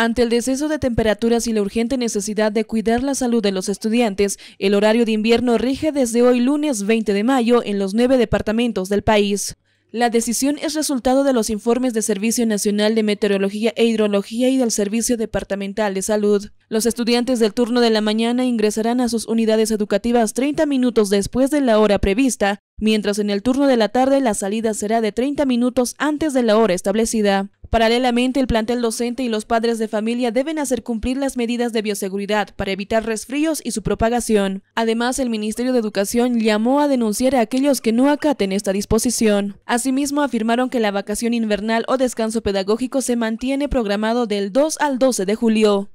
Ante el deceso de temperaturas y la urgente necesidad de cuidar la salud de los estudiantes, el horario de invierno rige desde hoy lunes 20 de mayo en los nueve departamentos del país. La decisión es resultado de los informes del Servicio Nacional de Meteorología e Hidrología y del Servicio Departamental de Salud. Los estudiantes del turno de la mañana ingresarán a sus unidades educativas 30 minutos después de la hora prevista, mientras en el turno de la tarde la salida será de 30 minutos antes de la hora establecida. Paralelamente, el plantel docente y los padres de familia deben hacer cumplir las medidas de bioseguridad para evitar resfríos y su propagación. Además, el Ministerio de Educación llamó a denunciar a aquellos que no acaten esta disposición. Asimismo, afirmaron que la vacación invernal o descanso pedagógico se mantiene programado del 2 al 12 de julio.